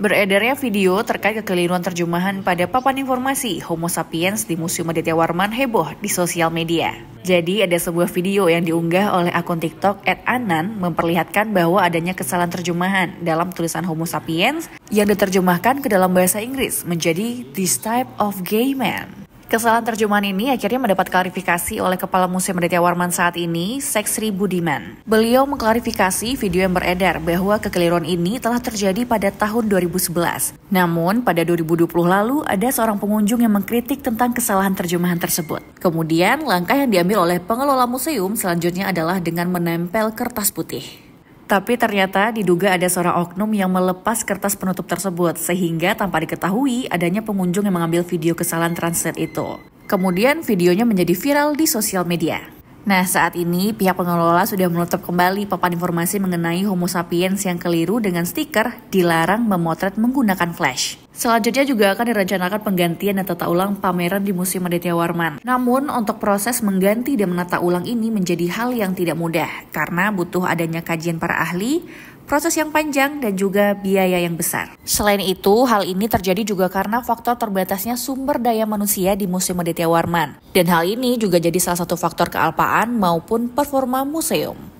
Beredarnya video terkait kekeliruan terjemahan pada papan informasi Homo sapiens di Museum Aditya Warman heboh di sosial media. Jadi ada sebuah video yang diunggah oleh akun TikTok Anan memperlihatkan bahwa adanya kesalahan terjemahan dalam tulisan Homo sapiens yang diterjemahkan ke dalam bahasa Inggris menjadi this type of gay man. Kesalahan terjemahan ini akhirnya mendapat klarifikasi oleh Kepala Museum Aditya Warman saat ini, Seksri Budiman. Beliau mengklarifikasi video yang beredar bahwa kekeliruan ini telah terjadi pada tahun 2011. Namun, pada 2020 lalu ada seorang pengunjung yang mengkritik tentang kesalahan terjemahan tersebut. Kemudian, langkah yang diambil oleh pengelola museum selanjutnya adalah dengan menempel kertas putih. Tapi ternyata diduga ada seorang oknum yang melepas kertas penutup tersebut sehingga tanpa diketahui adanya pengunjung yang mengambil video kesalahan transit itu. Kemudian videonya menjadi viral di sosial media. Nah, saat ini pihak pengelola sudah menutup kembali papan informasi mengenai Homo sapiens yang keliru dengan stiker dilarang memotret menggunakan flash. Selanjutnya juga akan direncanakan penggantian dan tata ulang pameran di Museum Aditya Warman. Namun, untuk proses mengganti dan menata ulang ini menjadi hal yang tidak mudah, karena butuh adanya kajian para ahli, proses yang panjang, dan juga biaya yang besar. Selain itu, hal ini terjadi juga karena faktor terbatasnya sumber daya manusia di Museum Aditya Warman. Dan hal ini juga jadi salah satu faktor kealpaan maupun performa museum.